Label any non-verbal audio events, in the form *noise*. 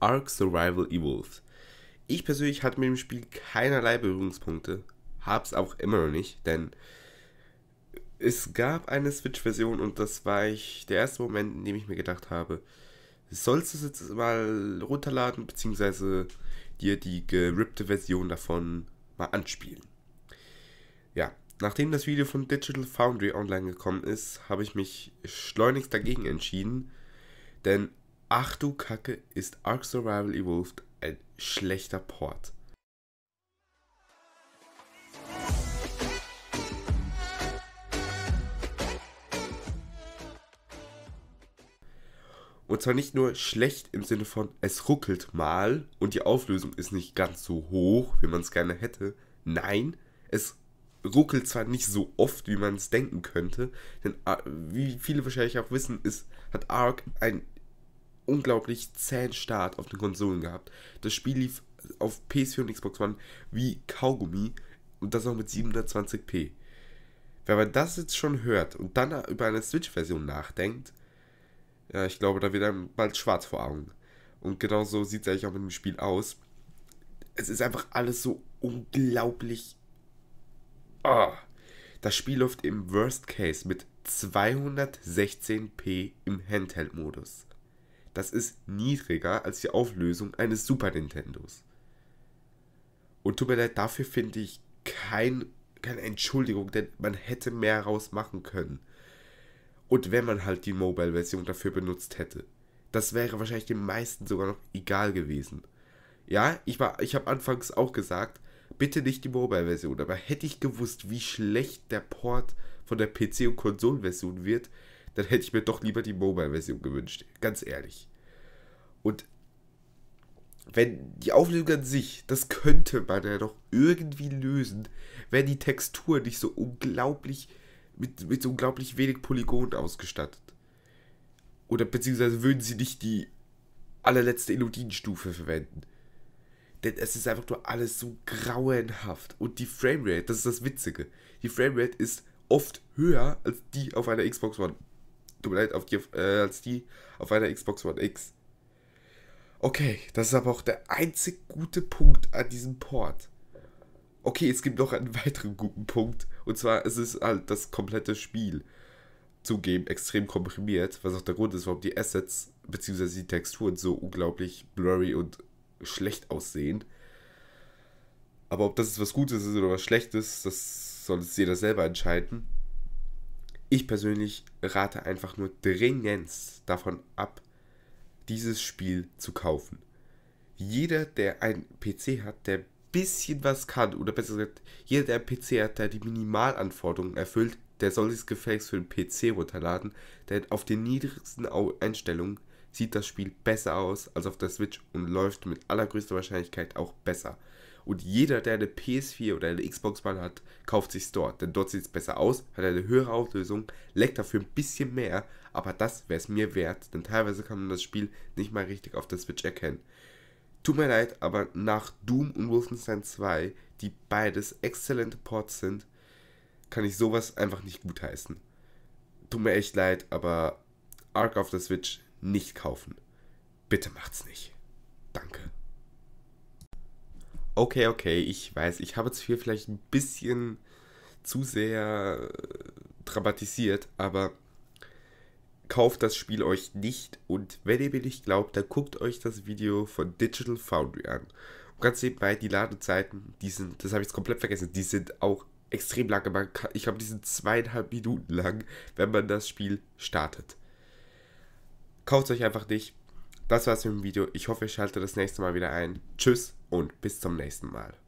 Ark Survival Evolved. Ich persönlich hatte mit dem Spiel keinerlei Berührungspunkte, hab's auch immer noch nicht, denn es gab eine Switch-Version und das war ich der erste Moment, in dem ich mir gedacht habe, sollst du es jetzt mal runterladen, beziehungsweise dir die gerippte Version davon mal anspielen. Ja, nachdem das Video von Digital Foundry online gekommen ist, habe ich mich schleunigst dagegen entschieden, denn Ach du Kacke, ist Ark Survival Evolved ein schlechter Port. Und zwar nicht nur schlecht im Sinne von, es ruckelt mal und die Auflösung ist nicht ganz so hoch, wie man es gerne hätte. Nein, es ruckelt zwar nicht so oft, wie man es denken könnte, denn äh, wie viele wahrscheinlich auch wissen, ist, hat Ark ein unglaublich zähen Start auf den Konsolen gehabt. Das Spiel lief auf PS4 und Xbox One wie Kaugummi und das auch mit 720p. Wenn man das jetzt schon hört und dann über eine Switch-Version nachdenkt, ja, ich glaube, da wird einem bald schwarz vor Augen. Und genauso sieht es eigentlich auch mit dem Spiel aus. Es ist einfach alles so unglaublich. Oh. Das Spiel läuft im Worst Case mit 216p im Handheld-Modus. Das ist niedriger als die Auflösung eines Super Nintendos. Und tut mir leid, dafür finde ich kein, keine Entschuldigung, denn man hätte mehr rausmachen können. Und wenn man halt die Mobile-Version dafür benutzt hätte. Das wäre wahrscheinlich den meisten sogar noch egal gewesen. Ja, ich, ich habe anfangs auch gesagt, bitte nicht die Mobile-Version, aber hätte ich gewusst, wie schlecht der Port von der PC- und Konsolen-Version wird, dann hätte ich mir doch lieber die Mobile-Version gewünscht. Ganz ehrlich. Und wenn die Auflösung an sich, das könnte man ja doch irgendwie lösen, wenn die Textur nicht so unglaublich, mit, mit so unglaublich wenig Polygonen ausgestattet. Oder beziehungsweise würden sie nicht die allerletzte Elodien-Stufe verwenden. Denn es ist einfach nur alles so grauenhaft. Und die Framerate, das ist das Witzige. Die Framerate ist oft höher als die auf einer Xbox One tut mir leid, auf die, äh, als die auf einer Xbox One X. Okay, das ist aber auch der einzig gute Punkt an diesem Port. Okay, es gibt noch einen *laughs* weiteren guten Punkt. Und zwar ist es halt das komplette Spiel zugeben extrem komprimiert, was auch der Grund ist, warum die Assets bzw. die Texturen so unglaublich blurry und schlecht aussehen. Aber ob das was Gutes ist oder was Schlechtes, das soll jetzt jeder selber entscheiden. Ich persönlich rate einfach nur dringend davon ab, dieses Spiel zu kaufen. Jeder, der einen PC hat, der ein bisschen was kann, oder besser gesagt, jeder, der einen PC hat, der die Minimalanforderungen erfüllt, der soll sich gefälligst für den PC runterladen, denn auf den niedrigsten Einstellungen sieht das Spiel besser aus als auf der Switch und läuft mit allergrößter Wahrscheinlichkeit auch besser. Und jeder, der eine PS4 oder eine Xbox One hat, kauft sich dort. Denn dort sieht es besser aus, hat eine höhere Auflösung, leckt dafür ein bisschen mehr, aber das wäre es mir wert, denn teilweise kann man das Spiel nicht mal richtig auf der Switch erkennen. Tut mir leid, aber nach Doom und Wolfenstein 2, die beides exzellente Ports sind, kann ich sowas einfach nicht gutheißen. Tut mir echt leid, aber Ark auf der Switch nicht kaufen. Bitte macht's nicht. Danke okay, okay, ich weiß, ich habe jetzt hier vielleicht ein bisschen zu sehr äh, dramatisiert, aber kauft das Spiel euch nicht und wenn ihr mir nicht glaubt, dann guckt euch das Video von Digital Foundry an. Und ganz nebenbei, die Ladezeiten, die sind, das habe ich jetzt komplett vergessen, die sind auch extrem lange. Man kann, ich habe die sind zweieinhalb Minuten lang, wenn man das Spiel startet. Kauft euch einfach nicht. Das war's mit dem Video. Ich hoffe, ich schalte das nächste Mal wieder ein. Tschüss und bis zum nächsten Mal.